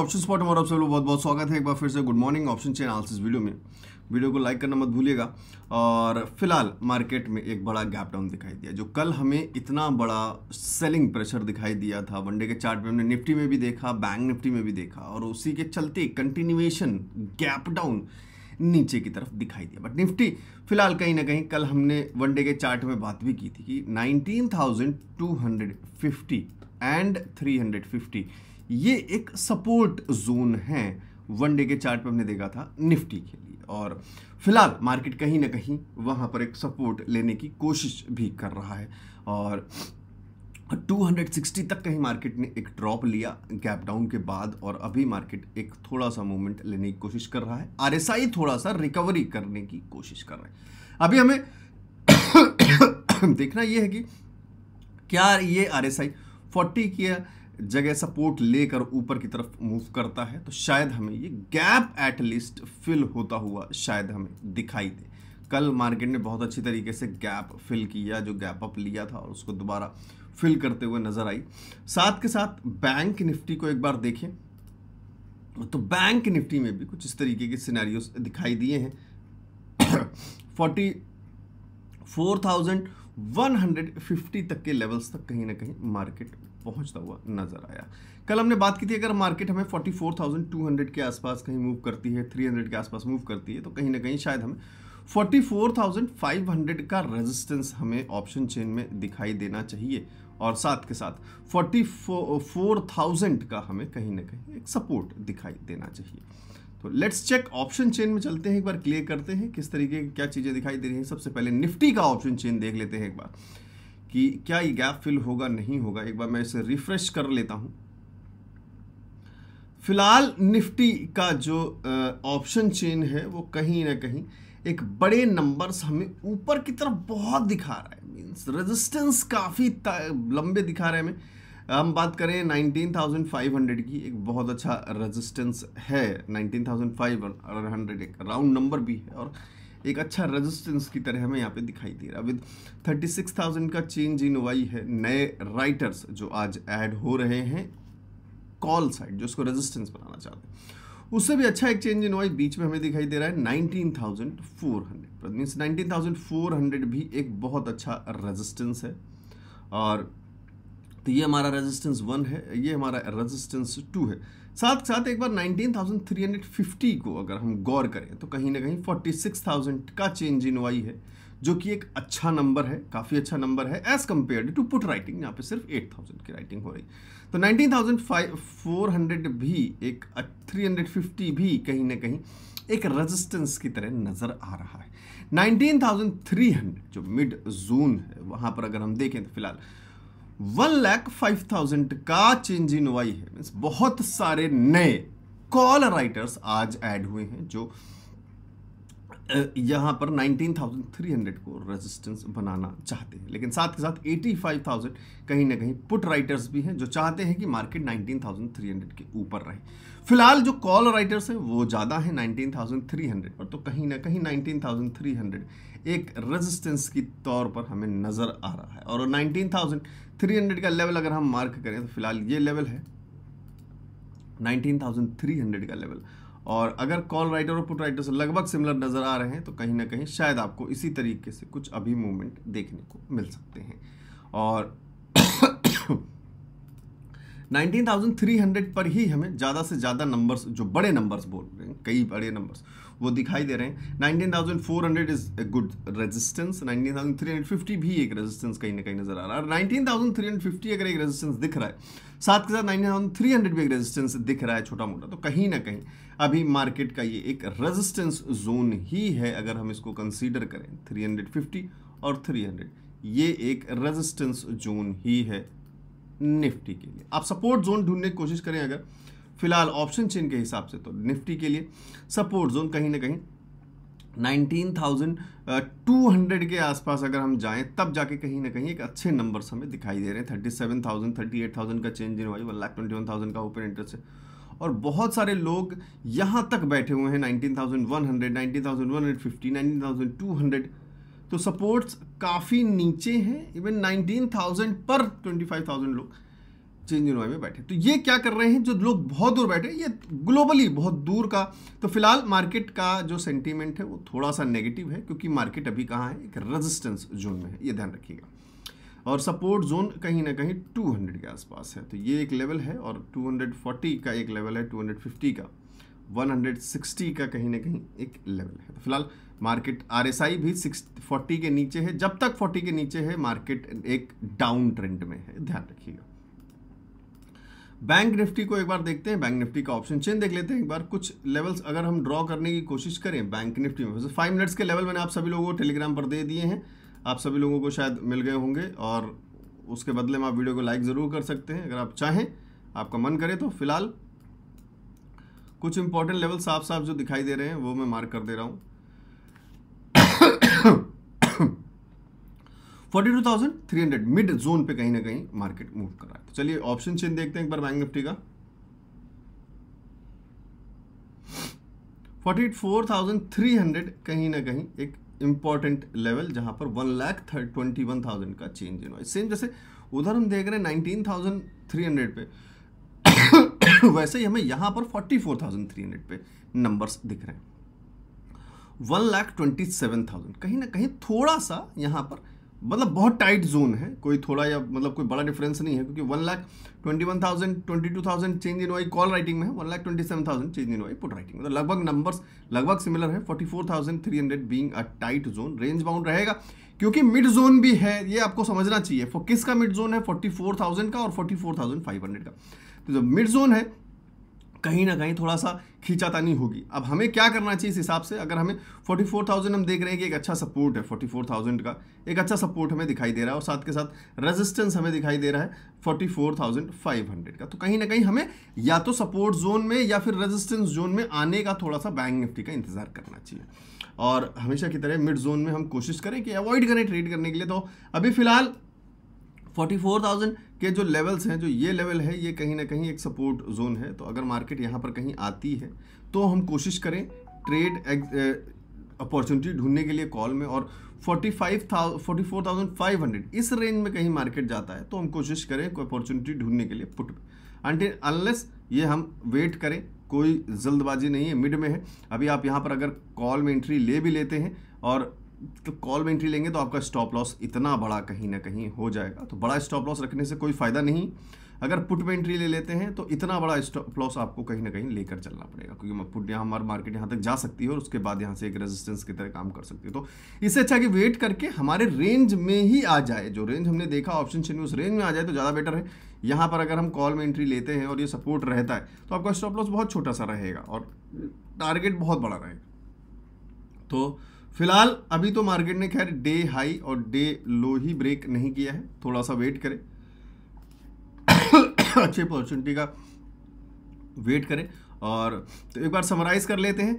option spot में आप सब लोग बहुत बहुत स्वागत है एक बार फिर से good morning option chain analysis video में वीडियो को लाइक करना मत भूलिएगा और फिलहाल मार्केट में एक बड़ा गैप डाउन दिखाई दिया जो कल हमें इतना बड़ा सेलिंग प्रेशर दिखाई दिया था वनडे के चार्ट में हमने निफ्टी में भी देखा बैंक निफ्टी में भी देखा और उसी के चलते कंटिन्यूएशन गैप डाउन नीचे की तरफ दिखाई दिया बट निफ्टी फिलहाल कहीं ना कहीं कल हमने वनडे के चार्ट में बात भी की थी कि नाइनटीन एंड थ्री ये एक सपोर्ट जोन है वन डे के चार्ट पर हमने देखा था निफ्टी के लिए और फिलहाल मार्केट कहीं ना कहीं वहाँ पर एक सपोर्ट लेने की कोशिश भी कर रहा है और 260 तक कहीं मार्केट ने एक ड्रॉप लिया गैप डाउन के बाद और अभी मार्केट एक थोड़ा सा मूवमेंट लेने की कोशिश कर रहा है आर थोड़ा सा रिकवरी करने की कोशिश कर रहा है अभी हमें देखना यह है कि क्या ये आई 40 की जगह सपोर्ट लेकर ऊपर की तरफ मूव करता है तो शायद हमें ये गैप एट लीस्ट फिल होता हुआ शायद हमें दिखाई दे कल मार्केट ने बहुत अच्छी तरीके से गैप फिल किया जो गैप अप लिया था और उसको दोबारा फिल करते हुए नज़र आई साथ के साथ बैंक निफ्टी को एक बार देखें तो बैंक निफ्टी में भी कुछ इस तरीके के सिनेरियो दिखाई दिए हैं forty four thousand one hundred fifty तक के लेवल्स तक कहीं ना कहीं मार्केट पहुंचता हुआ नजर आया कल हमने बात की थी अगर मार्केट हमें 44,200 के आसपास कहीं मूव करती है 300 के आसपास मूव करती है तो कहीं ना कहीं शायद हमें 44,500 का रेजिस्टेंस हमें ऑप्शन चेन में दिखाई देना चाहिए और साथ के साथ 44,000 का हमें कहीं ना कहीं एक सपोर्ट दिखाई देना चाहिए तो लेट्स चेक ऑप्शन चेन में चलते हैं एक बार क्लियर करते हैं किस तरीके की क्या चीज़ें दिखाई दे रही हैं सबसे पहले निफ्टी का ऑप्शन चेन देख लेते हैं एक बार कि क्या ये गैप फिल होगा नहीं होगा एक बार मैं इसे रिफ्रेश कर लेता हूँ फिलहाल निफ्टी का जो ऑप्शन चेन है वो कहीं ना कहीं एक बड़े नंबर्स हमें ऊपर की तरफ बहुत दिखा रहा है मीन्स रेजिस्टेंस काफ़ी लंबे दिखा रहे हैं हमें हम बात करें 19,500 की एक बहुत अच्छा रेजिस्टेंस है 19,500 एक राउंड नंबर भी है और एक अच्छा रेजिस्टेंस की तरह हमें यहाँ पे दिखाई दे रहा विद 36,000 का चेंज इन वाई है नए राइटर्स जो आज ऐड हो रहे हैं कॉल साइड जो उसको रेजिस्टेंस बनाना चाहते हैं उससे भी अच्छा एक चेंज इन वाई बीच में हमें दिखाई दे रहा है 19,400 मीन्स 19,400 भी एक बहुत अच्छा रेजिस्टेंस है और तो ये हमारा रेजिस्टेंस वन है ये हमारा रेजिस्टेंस टू है साथ साथ एक बार 19,350 को अगर हम गौर करें तो कहीं ना कहीं 46,000 का चेंज इन वाई है जो कि एक अच्छा नंबर है काफ़ी अच्छा नंबर है as compared to put writing यहाँ पे सिर्फ 8,000 की राइटिंग हो रही तो 19,400 भी एक 350 भी कहीं ना कहीं एक रेजिस्टेंस की तरह नज़र आ रहा है 19,300 जो मिड जोन है वहाँ पर अगर हम देखें तो फिलहाल वन लैख फाइव थाउजेंड का चेंज इन वाई है बहुत सारे नए कॉल राइटर्स आज ऐड हुए हैं जो यहां पर 19,300 को रेजिस्टेंस बनाना चाहते हैं लेकिन साथ के साथ 85,000 कहीं ना कहीं पुट राइटर्स भी हैं जो चाहते हैं कि मार्केट 19,300 के ऊपर रहे फिलहाल जो कॉल राइटर्स हैं वो ज़्यादा हैं 19,300 और तो कहीं ना कहीं 19,300 एक रेजिस्टेंस की तौर पर हमें नज़र आ रहा है और 19,000 300 का लेवल अगर हम मार्क करें तो फिलहाल ये लेवल है 19,300 का लेवल और अगर कॉल राइटर और पुट राइटर से लगभग सिमिलर नज़र आ रहे हैं तो कहीं ना कहीं शायद आपको इसी तरीके से कुछ अभी मूवमेंट देखने को मिल सकते हैं और 19,300 पर ही हमें ज़्यादा से ज़्यादा नंबर्स जो बड़े नंबर्स बोल रहे हैं कई बड़े नंबर्स वो दिखाई दे रहे हैं 19,400 इज़ ए गुड रेजिस्टेंस 19,350 भी एक रेजिस्टेंस कहीं ना कहीं नज़र आ रहा है और 19,350 अगर एक रेजिस्टेंस दिख रहा है साथ के साथ 19,300 भी एक रेजिस्टेंस दिख रहा है छोटा मोटा तो कहीं ना कहीं अभी मार्केट का ये एक रेजिस्टेंस जोन ही है अगर हम इसको कंसिडर करें थ्री और थ्री ये एक रेजिस्टेंस जोन ही है निफ्टी के लिए आप सपोर्ट जोन ढूंढने की कोशिश करें अगर फिलहाल ऑप्शन चेन के हिसाब से तो निफ्टी के लिए सपोर्ट जोन कहीं ना कहीं 19,200 uh, के आसपास अगर हम जाएं तब जाके कहीं ना कहीं एक अच्छे नंबर हमें दिखाई दे रहे हैं एट थाउजेंड का change in OI one lakh twenty one thousand का ओपन इंटरेस्ट है और बहुत सारे लोग यहाँ तक बैठे हुए हैं 19,100, 19,150, 19,200 तो सपोर्ट्स काफ़ी नीचे हैं इवन 19,000 पर 25,000 लोग चेंज इन में बैठे तो ये क्या कर रहे हैं जो लोग बहुत दूर बैठे ये ग्लोबली बहुत दूर का तो फिलहाल मार्केट का जो सेंटीमेंट है वो थोड़ा सा नेगेटिव है क्योंकि मार्केट अभी कहाँ है एक रेजिस्टेंस जोन में है ये ध्यान रखिएगा और सपोर्ट जोन कहीं ना कहीं 200 के आसपास है तो ये एक लेवल है और 240 का एक लेवल है 250 का 160 का कहीं ना कहीं एक लेवल है तो फिलहाल मार्केट आई भी सिक्स फोर्टी के नीचे है जब तक फोर्टी के नीचे है मार्केट एक डाउन ट्रेंड में है ध्यान रखिएगा बैंक निफ्टी को एक बार देखते हैं बैंक निफ्टी का ऑप्शन चेंज देख लेते हैं एक बार कुछ लेवल्स अगर हम ड्रॉ करने की कोशिश करें बैंक निफ्टी में वैसे फाइव मिनट्स के लेवल मैंने आप सभी लोगों को टेलीग्राम पर दे दिए हैं आप सभी लोगों को शायद मिल गए होंगे और उसके बदले में आप वीडियो को लाइक ज़रूर कर सकते हैं अगर आप चाहें आपका मन करे तो फिलहाल कुछ इंपॉर्टेंट लेवल साफ साफ जो दिखाई दे रहे हैं वो मैं मार्क कर दे रहा हूँ forty two thousand three hundred mid zone पे कहीं ना कहीं मार्केट मूव कर रहा है तो चलिए ऑप्शन चेन देखते हैं एक बार बैंक निफ्टी का forty four thousand three hundred कहीं ना कहीं एक इंपॉर्टेंट लेवल जहां पर one lakh twenty one thousand का चेंज इन सेम जैसे उधर हम देख रहे हैं नाइनटीन थाउजेंड थ्री हंड्रेड पे वैसे ही हमें यहां पर forty four thousand three hundred पे नंबर्स दिख रहे हैं one lakh twenty seven thousand कहीं ना कहीं थोड़ा सा यहाँ पर मतलब बहुत टाइट जोन है कोई थोड़ा या मतलब कोई बड़ा डिफरेंस नहीं है क्योंकि one lakh twenty one thousand twenty two thousand change in OI call writing में है one lakh twenty seven thousand change in OI put writing मतलब लगभग नंबर्स लगभग सिमिलर है forty four thousand three hundred being a tight zone range bound रहेगा क्योंकि mid zone भी है ये आपको समझना चाहिए किसका मिड जोन है फोर्टी फोर थाउजेंड का और forty four thousand five hundred का तो जब मिड जोन है कहीं ना कहीं थोड़ा सा खींचातानी होगी अब हमें क्या करना चाहिए इस हिसाब से अगर हमें 44,000 हम देख रहे हैं कि एक अच्छा सपोर्ट है 44,000 का एक अच्छा सपोर्ट हमें दिखाई दे रहा है और साथ के साथ रेजिस्टेंस हमें दिखाई दे रहा है 44,500 का तो कहीं ना कहीं हमें या तो सपोर्ट जोन में या फिर रजिस्टेंस जोन में आने का थोड़ा सा बैंक निफ्टी का इंतजार करना चाहिए और हमेशा की तरह मिड जोन में हम कोशिश करें कि अवॉइड करें ट्रेड करने के लिए तो अभी फिलहाल 44,000 के जो लेवल्स हैं जो ये लेवल है ये कहीं ना कहीं एक सपोर्ट जोन है तो अगर मार्केट यहाँ पर कहीं आती है तो हम कोशिश करें ट्रेड अपॉर्चुनिटी ढूंढने के लिए कॉल में और 45,000 44,500 इस रेंज में कहीं मार्केट जाता है तो हम कोशिश करें कोई अपॉर्चुनिटी ढूंढने के लिए पुट अंटिल अनलेस ये हम वेट करें कोई जल्दबाजी नहीं है मिड में है अभी आप यहाँ पर अगर कॉल में एंट्री ले भी लेते हैं और तो कॉल में एंट्री लेंगे तो आपका स्टॉप लॉस इतना बड़ा कहीं ना कहीं हो जाएगा तो बड़ा स्टॉप लॉस रखने से कोई फ़ायदा नहीं अगर पुट में एंट्री ले लेते हैं तो इतना बड़ा स्टॉप लॉस आपको कहीं ना कहीं लेकर चलना पड़ेगा क्योंकि पुट यहाँ हमारा मार्केट यहाँ तक जा सकती है और उसके बाद यहाँ से एक रेजिस्टेंस की तरह काम कर सकती है तो इससे अच्छा कि वेट करके हमारे रेंज में ही आ जाए जो रेंज हमने देखा ऑप्शन चेन में उस रेंज में आ जाए तो ज़्यादा बेटर है यहाँ पर अगर हम कॉल में एंट्री लेते हैं और ये सपोर्ट रहता है तो आपका स्टॉप लॉस बहुत छोटा सा रहेगा और टारगेट बहुत बड़ा रहेगा तो फिलहाल अभी तो मार्केट ने खैर डे हाई और डे लो ही ब्रेक नहीं किया है थोड़ा सा वेट करें अच्छी अपॉर्चुनिटी का वेट करें और तो एक बार समराइज कर लेते हैं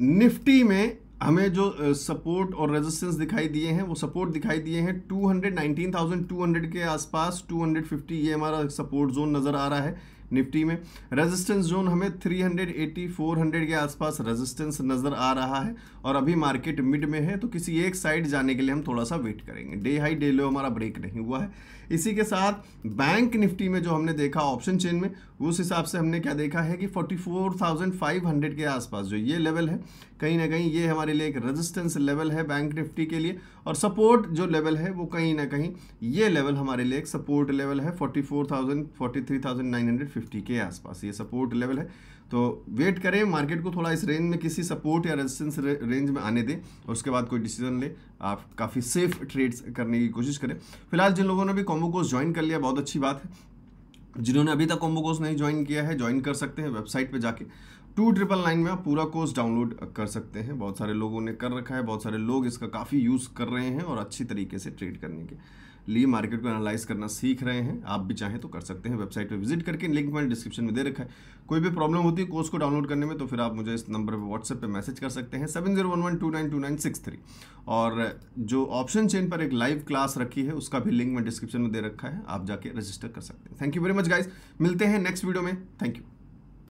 निफ्टी में हमें जो सपोर्ट और रेजिस्टेंस दिखाई दिए हैं वो सपोर्ट दिखाई दिए हैं 219,200 के आसपास 250 ये हमारा सपोर्ट जोन नज़र आ रहा है निफ्टी में रेजिस्टेंस जोन हमें 380 400 के आसपास रेजिस्टेंस नज़र आ रहा है और अभी मार्केट मिड में है तो किसी एक साइड जाने के लिए हम थोड़ा सा वेट करेंगे डे हाई डे लो हमारा ब्रेक नहीं हुआ है इसी के साथ बैंक निफ्टी में जो हमने देखा ऑप्शन चेन में उस हिसाब से हमने क्या देखा है कि 44,500 के आसपास जो ये लेवल है कहीं ना कहीं ये हमारे लिए एक रेजिस्टेंस लेवल है बैंक निफ्टी के लिए और सपोर्ट जो लेवल है वो कहीं ना कहीं ये लेवल हमारे लिए एक सपोर्ट लेवल है 44,000 43,950 के आसपास ये सपोर्ट लेवल है तो वेट करें मार्केट को थोड़ा इस रेंज में किसी सपोर्ट या रेजिस्टेंस रे, रेंज में आने दें और उसके बाद कोई डिसीजन ले आप काफ़ी सेफ ट्रेड्स करने की कोशिश करें फिलहाल जिन लोगों ने भी कॉम्बो कोर्स ज्वाइन कर लिया बहुत अच्छी बात है जिन्होंने अभी तक कॉम्बो कोर्स नहीं ज्वाइन किया है ज्वाइन कर सकते हैं वेबसाइट पे जाके टू ट्रिपल नाइन में आप पूरा कोर्स डाउनलोड कर सकते हैं बहुत सारे लोगों ने कर रखा है बहुत सारे लोग इसका काफ़ी यूज़ कर रहे हैं और अच्छी तरीके से ट्रेड करने के लिए मार्केट को एनालाइज करना सीख रहे हैं आप भी चाहें तो कर सकते हैं वेबसाइट पर विजिट करके लिंक मैंने डिस्क्रिप्शन में दे रखा है कोई भी प्रॉब्लम होती है कोर्स को डाउनलोड करने में तो फिर आप मुझे इस नंबर पर व्हाट्सएप पर मैसेज कर सकते हैं seven zero one one two nine two nine six three और जो ऑप्शन चेन पर एक लाइव क्लास रखी है उसका भी लिंक मैं डिस्क्रिप्शन में दे रखा है आप जाके रजिस्टर कर सकते हैं thank you very much guys मिलते हैं नेक्स्ट वीडियो में थैंक यू